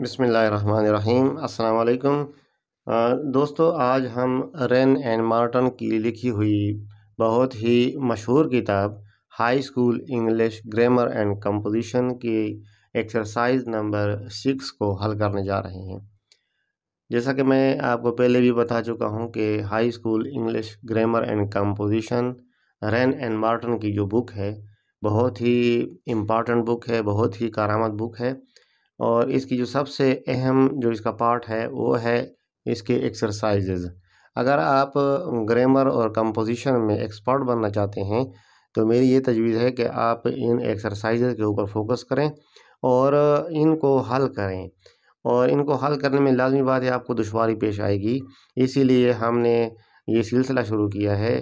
बसमीम् अल्लाम दोस्तों आज हम रेन एंड मार्टन की लिखी हुई बहुत ही मशहूर किताब high school English grammar and composition की एक्सरसाइज नंबर सिक्स को हल करने जा रहे हैं जैसा कि मैं आपको पहले भी बता चुका हूं कि high school English grammar and composition Wren and Martin की जो बुक है बहुत ही इम्पॉर्टेंट बुक है बहुत ही कारामद बुक है और इसकी जो सबसे अहम जो इसका पार्ट है वो है इसके एक्सरसाइजेज अगर आप ग्रामर और कंपोजिशन में एक्सपर्ट बनना चाहते हैं तो मेरी ये तजवीज़ है कि आप इन एक्सरसाइजेज के ऊपर फोकस करें और इनको हल करें और इनको हल करने में लाजमी बात है आपको दुशारी पेश आएगी इसीलिए हमने ये सिलसिला शुरू किया है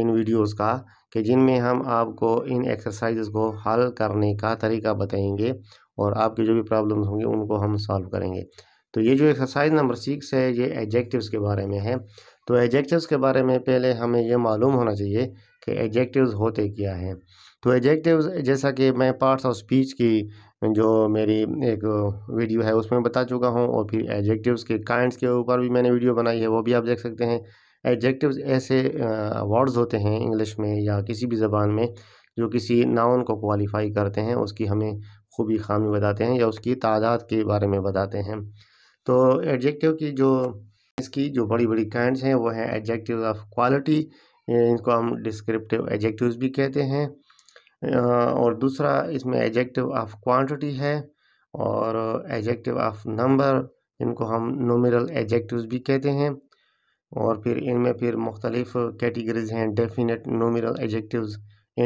इन वीडियोस का कि जिनमें हम आपको इन एक्सरसाइज़ को हल करने का तरीका बताएंगे और आपके जो भी प्रॉब्लम्स होंगे उनको हम सॉल्व करेंगे तो ये जो एक्सरसाइज नंबर सिक्स है ये एडजेक्टिव्स के बारे में है तो एडजेक्टिव्स के बारे में पहले हमें ये मालूम होना चाहिए कि एडजेक्टिव्स होते क्या हैं तो एडजेक्टिव्स जैसा कि मैं पार्ट्स ऑफ स्पीच की जो मेरी एक वीडियो है उसमें बता चुका हूँ और फिर एडजेक्टिव्स के काइंड्स के ऊपर भी मैंने वीडियो बनाई है वो भी आप देख सकते हैं एडजेक्टिव्स ऐसे वर्ड्स होते हैं इंग्लिश में या किसी भी ज़बान में जो किसी नाउन को क्वालिफाई करते हैं उसकी हमें खूबी खामी बताते हैं या उसकी तादाद के बारे में बताते हैं तो एडजेक्टिव की जो इसकी जो बड़ी बड़ी कैंड्स हैं वो हैं एडजेक्टिव ऑफ क्वालिटी इनको हम डिस्क्रिप्टिव एडजेक्टिव्स भी कहते हैं और दूसरा इसमें एडजेक्टिव ऑफ क्वांटिटी है और एडजेक्टिव ऑफ नंबर इनको हम नोमरल एडजेक्टिव्स भी कहते हैं और फिर इनमें फिर मुख्तलिफ कैटेगरीज हैं definite numeral adjectives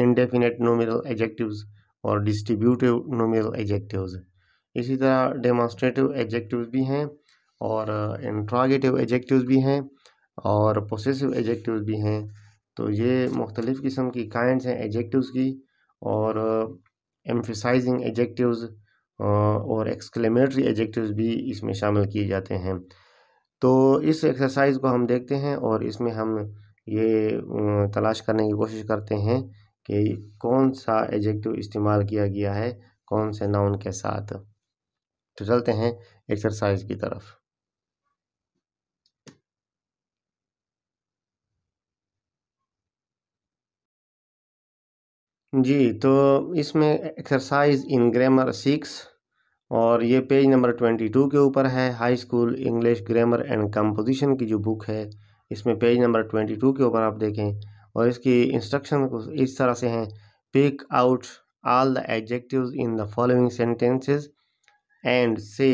indefinite numeral adjectives और डिस्ट्रीब्यूटिव नोमियल एडजेक्टिव्स इसी तरह डेमोस्ट्रेटिव एडजेक्टिव्स भी हैं और इंट्रागेटिव uh, एडजेक्टिव्स भी हैं और पोसेसिव एडजेक्टिव्स भी हैं तो ये मुख्तलिफ़ किस्म की काइंड्स हैं एडजेक्टिव्स की और एम्फिसाइजिंग uh, एडजेक्टिव्स uh, और एक्सक्लेमेटरी एडजेक्टिव्स भी इसमें शामिल किए जाते हैं तो इस एक्सरसाइज को हम देखते हैं और इसमें हम ये तलाश करने की कोशिश करते हैं कि कौन सा एजेक्टिव इस्तेमाल किया गया है कौन से नाउन के साथ तो चलते हैं एक्सरसाइज की तरफ जी तो इसमें एक्सरसाइज इन ग्रामर सिक्स और ये पेज नंबर ट्वेंटी टू के ऊपर है high school English grammar and composition की जो बुक है इसमें पेज नंबर ट्वेंटी टू के ऊपर आप देखें और इसकी इंस्ट्रक्शन इस तरह से हैं pick out all the adjectives in the following sentences and say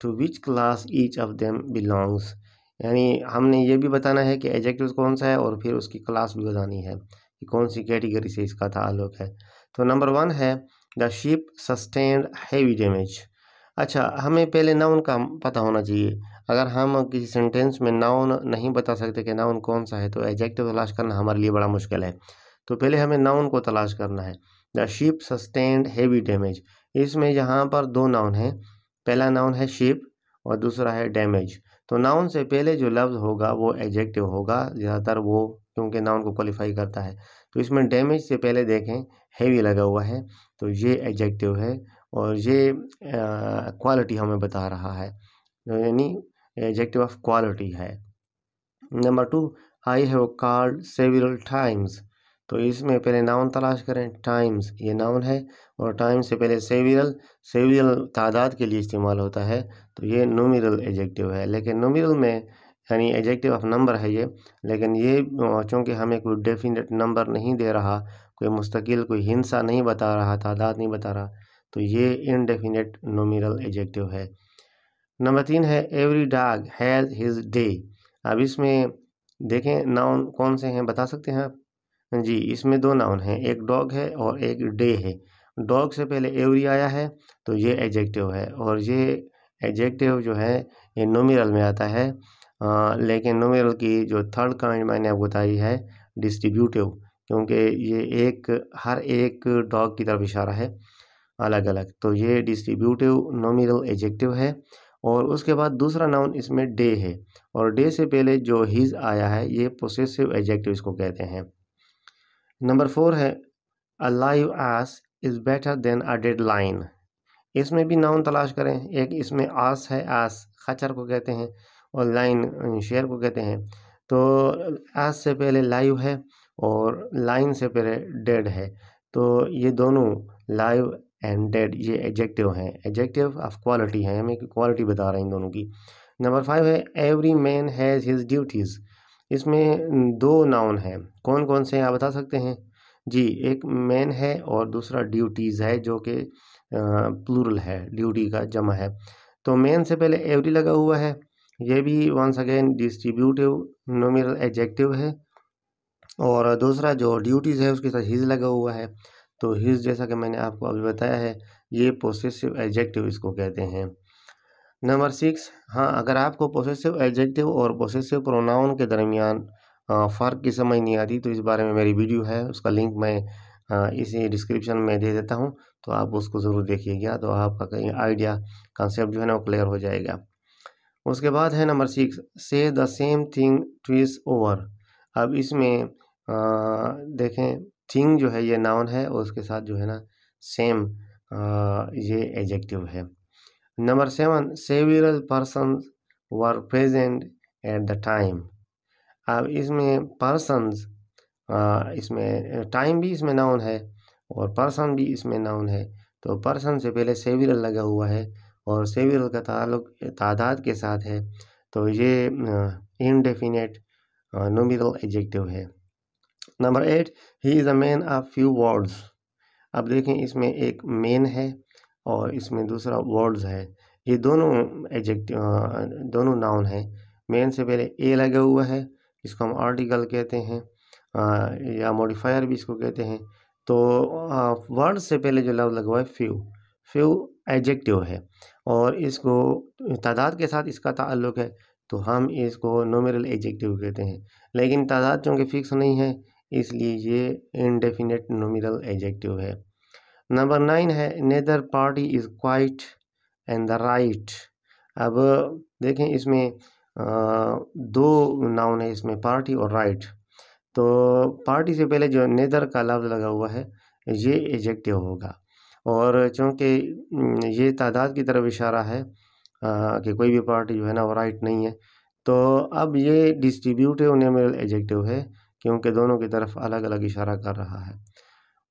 to which class each of them belongs यानी हमने ये भी बताना है कि एडजेक्टिव कौन सा है और फिर उसकी क्लास भी बतानी है कि कौन सी कैटेगरी से इसका ताल्लुक है तो नंबर वन है the ship sustained heavy damage अच्छा हमें पहले नाउन का पता होना चाहिए अगर हम किसी सेंटेंस में नाउन नहीं बता सकते कि नाउन कौन सा है तो एडजेक्टिव तलाश करना हमारे लिए बड़ा मुश्किल है तो पहले हमें नाउन को तलाश करना है the ship sustained heavy damage इसमें यहाँ पर दो नाउन है पहला नाउन है शिप और दूसरा है डैमेज तो नाउन से पहले जो लफ्ज़ होगा वो एडजेक्टिव होगा ज़्यादातर वो क्योंकि नाउन को क्वालिफाई करता है तो इसमें डैमेज से पहले देखें हैवी लगा हुआ है तो ये एडजेक्टिव है और ये क्वालिटी हमें बता रहा है तो यानी एडजेक्टिव ऑफ क्वालिटी है number two I have called several times तो इसमें पहले नाउन तलाश करें टाइम्स ये नाउन है और टाइम से पहले सेविरल सेविरल तादाद के लिए इस्तेमाल होता है तो ये नोमिरल एडजेक्टिव है लेकिन नोमिरल में यानी एडजेक्टिव ऑफ नंबर है ये लेकिन ये चूँकि हमें कोई डेफिनेट नंबर नहीं दे रहा कोई मुस्तकिल कोई हिंसा नहीं बता रहा तादाद नहीं बता रहा तो ये इनडेफिनेट नोमिरल एडजेक्टिव है नंबर तीन है एवरी डाग हैज़ हिज डे अब इसमें देखें नाउन कौन से हैं बता सकते हैं आप जी इसमें दो नाउन हैं एक डॉग है और एक डे है डॉग से पहले एवरी आया है तो ये एडजेक्टिव है और ये एडजेक्टिव जो है ये नोमिरल में आता है आ, लेकिन नोमिरल की जो थर्ड काइंड मैंने आपको बताई है डिस्ट्रीब्यूटिव क्योंकि ये एक हर एक डॉग की तरफ इशारा है अलग अलग तो ये डिस्ट्रीब्यूटिव नोमिरल एडजेक्टिव है और उसके बाद दूसरा नाउन इसमें डे है और डे से पहले जो हीज़ आया है ये पोसेसिव एडजेक्टिव इसको कहते हैं नंबर फोर है a live ass is better than a dead lion इसमें भी नाउन तलाश करें एक इसमें आस है आस खचर को कहते हैं और लाइन अं, शेयर को कहते हैं तो आस से पहले लाइव है और लाइन से पहले डेड है तो ये दोनों लाइव एंड डेड ये एडजेक्टिव हैं एडजेक्टिव ऑफ क्वालिटी हैं हमें क्वालिटी बता रहे हैं इन दोनों की नंबर फाइव है every man has his duties इसमें दो नाउन हैं कौन कौन से हैं आप बता सकते हैं जी एक मैन है और दूसरा ड्यूटीज़ है जो कि प्लूरल है ड्यूटी का जमा है तो मैन से पहले एवरी लगा हुआ है ये भी once again distributive numeral adjective है और दूसरा जो ड्यूटीज़ है उसके साथ हिज लगा हुआ है तो हिज जैसा कि मैंने आपको अभी बताया है ये पोसेसिव एडजेक्टिव इसको कहते हैं नंबर सिक्स हाँ अगर आपको पोसेसिव एडजेक्टिव और पोसेसिव प्रोनाउन के दरमियान फ़र्क की समझ नहीं आती तो इस बारे में मेरी वीडियो है उसका लिंक मैं इसी डिस्क्रिप्शन में दे देता हूँ तो आप उसको ज़रूर देखिएगा तो आपका कहीं आइडिया कंसेप्ट जो है ना वो क्लियर हो जाएगा उसके बाद है number six say the same thing twice over अब इसमें आ, देखें थिंग जो है ये नाउन है और उसके साथ जो है ना सेम ये एजेक्टिव है number seven several persons were present at the time अब इसमें पर्सनस इसमें टाइम भी इसमें नाउन है और पर्सन भी इसमें नाउन है तो पर्सन से पहले सेविरल लगा हुआ है और सेविरल का ताल्लुक तादाद के साथ है तो ये इनडेफिनेट नोमिनल एडजेक्टिव है number eight he is a man of few words अब देखें इसमें एक मेन है और इसमें दूसरा वर्ड्स है ये दोनों एजेक्ट दोनों नाउन हैं मेन से पहले ए लगा हुआ है इसको हम आर्टिकल कहते हैं या मॉडिफायर भी इसको कहते हैं तो वर्ड से पहले जो लव लगा हुआ है फ्यू फ्यू एजेक्टिव है और इसको तादाद के साथ इसका ताल्लुक है तो हम इसको नोमरल एजेक्टिव कहते हैं लेकिन तादाद चूँकि फ़िक्स नहीं है इसलिए ये इनडेफिनेट नोमिनल एजेक्टिव है नंबर नाइन है neither party is quite and the right अब देखें इसमें दो नाउन है इसमें पार्टी और राइट तो पार्टी से पहले जो नेदर का लफ्ज़ लगा हुआ है ये एजेक्टिव होगा और चूँकि ये तादाद की तरफ इशारा है आ, कि कोई भी पार्टी जो है ना वो राइट नहीं है तो अब ये डिस्ट्रीब्यूटिव नेमरल एजेक्टिव है क्योंकि दोनों की तरफ अलग अलग इशारा कर रहा है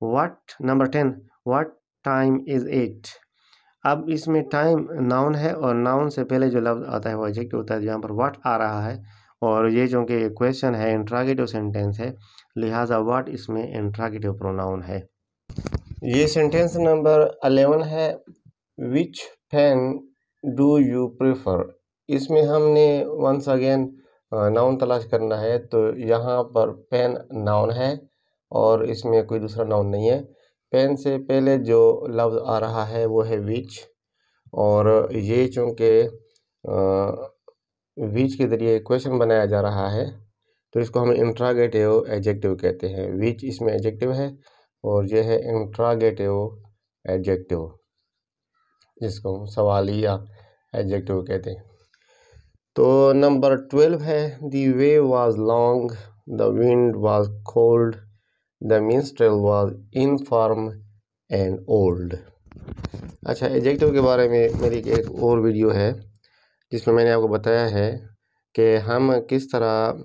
what number ten what time is it अब इसमें टाइम नाउन है और नाउन से पहले जो लफ्ज़ आता है वो एजेक्ट होता है जहाँ पर वाट आ रहा है और ये चूँकि क्वेश्चन है इंट्रागेटिव सेंटेंस है लिहाजा वाट इसमें इंट्रागेटिव प्रोनाउन है ये सेंटेंस नंबर अलेवन है which pen do you prefer इसमें हमने वंस अगेन नाउन तलाश करना है तो यहाँ पर पेन नाउन है और इसमें कोई दूसरा नाउन नहीं है पेन से पहले जो लफ्ज़ आ रहा है वो है विच और ये चूँकि विच के ज़रिए क्वेश्चन बनाया जा रहा है तो इसको हम इंट्रागेटिव एडजेक्टिव कहते हैं विच इसमें एडजेक्टिव है और यह है इंट्रागेटिव एडजेक्टिव जिसको हम सवाल या एडजेक्टिव कहते हैं तो नंबर ट्वेल्व है the way was long the wind was cold the minstrel was infirm and old अच्छा एजेक्टिव के बारे में मेरी एक और वीडियो है जिसमें मैंने आपको बताया है कि हम किस तरह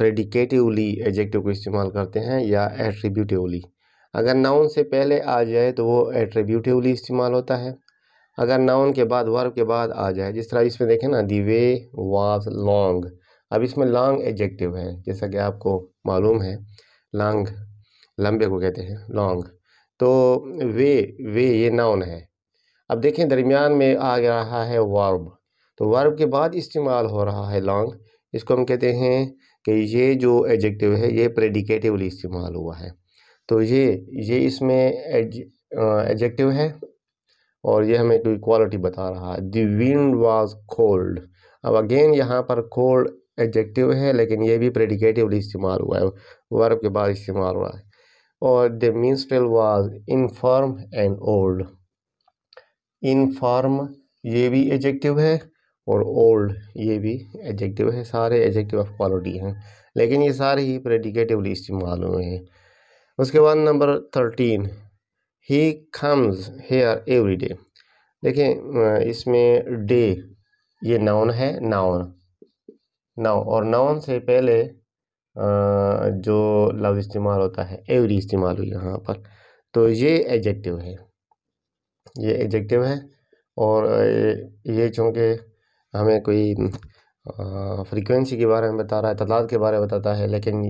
प्रेडिकेटिवली एजेक्टिव को इस्तेमाल करते हैं या एट्रीब्यूटिवली अगर नाउन से पहले आ जाए तो वो एट्रीब्यूटिवली इस्तेमाल होता है अगर नाउन के बाद वर्ब के बाद आ जाए जिस तरह इसमें देखें ना दी वे वाज लॉन्ग अब इसमें लॉन्ग एडजेक्टिव है जैसा कि आपको मालूम है लॉन्ग लंबे को कहते हैं लॉन्ग तो वे वे ये नाउन है अब देखें दरमियान में आ रहा है वर्ब तो वर्ब के बाद इस्तेमाल हो रहा है लॉन्ग इसको हम कहते हैं कि ये जो एडजेक्टिव है ये प्रेडिकेटिवली इस्तेमाल हुआ है तो ये ये इसमें एडजेक्टिव है और ये हमें कोई क्वालिटी बता रहा है दी विंड वाज कोल्ड अब अगेन यहाँ पर कोल्ड एडजेक्टिव है लेकिन ये भी प्रेडिकेटिवली इस्तेमाल हुआ है वर्ब के बाद इस्तेमाल हुआ है और the minstrel was infirm and old form ये भी एडजेक्टिव है और ओल्ड ये भी एडजेक्टिव है सारे एडजेक्टिव ऑफ क्वालिटी हैं लेकिन ये सारे ही प्रेडिकेटिवली इस्तेमाल हुए हैं उसके बाद number thirteen he comes here every day देखें इसमें डे ये नाउन है नाउन नाउ और नाउन से पहले जो लफ्ज़ इस्तेमाल होता है एवरी इस्तेमाल हुई यहाँ पर तो ये एडजेक्टिव है ये एडजेक्टिव है और ये चूँकि हमें कोई फ्रीक्वेंसी के बारे में बता रहा है तादाद के बारे में बताता है लेकिन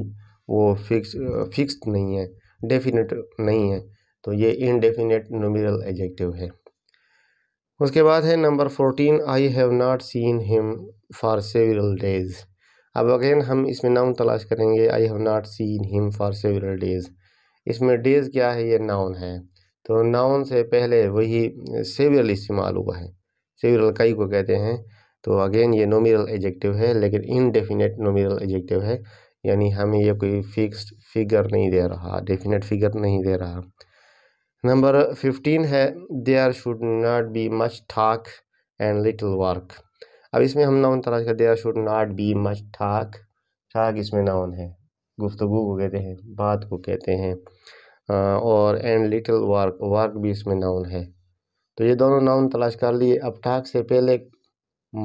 वो फिक्स फिक्स नहीं है डेफिनेट नहीं है तो ये इनडेफिनेट नोमिनल एडजेक्टिव है उसके बाद है number fourteen I have not seen him for several days अब अगेन हम इसमें नाउन तलाश करेंगे I have not seen him for several days इसमें डेज़ क्या है ये नाउन है तो नाउन से पहले वही सेवरल इस्तेमाल हुआ है सेवरल कई को कहते हैं तो अगेन ये नोमिनल एडजेक्टिव है लेकिन इनडेफिनेट नोमिनल एडजेक्टिव है यानी हमें ये कोई फिक्स्ड फिगर नहीं दे रहा डेफिनेट फिगर नहीं दे रहा नंबर फिफ्टीन है there should not be much talk and little work अब इसमें हम नाउन तलाश कर there should not be much talk talk इसमें नाउन है गुफ्तु को कहते हैं बात को कहते हैं और एंड लिटिल वर्क वर्क भी इसमें नाउन है तो ये दोनों नाउन तलाश कर लिए अब ठाक से पहले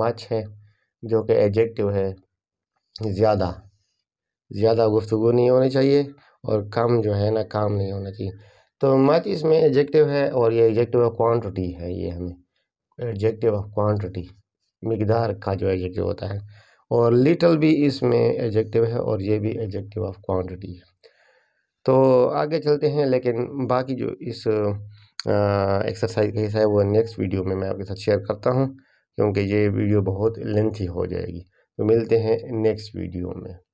मच है जो कि एडजेक्टिव है ज़्यादा ज़्यादा गुफ्तु नहीं होनी चाहिए और कम जो है ना काम नहीं होना चाहिए तो मत इसमें एडजेक्टिव है और ये एडजेक्टिव ऑफ क्वांटिटी है ये हमें एडजेक्टिव ऑफ क्वांटिटी मकदार का जो एडजेक्टिव होता है और लिटल भी इसमें एडजेक्टिव है और ये भी एडजेक्टिव ऑफ क्वांटिटी है तो आगे चलते हैं लेकिन बाकी जो इस एक्सरसाइज का हिस्सा है वो नेक्स्ट वीडियो में मैं आपके साथ शेयर करता हूँ क्योंकि ये वीडियो बहुत लेंथी हो जाएगी तो मिलते हैं नेक्स्ट वीडियो में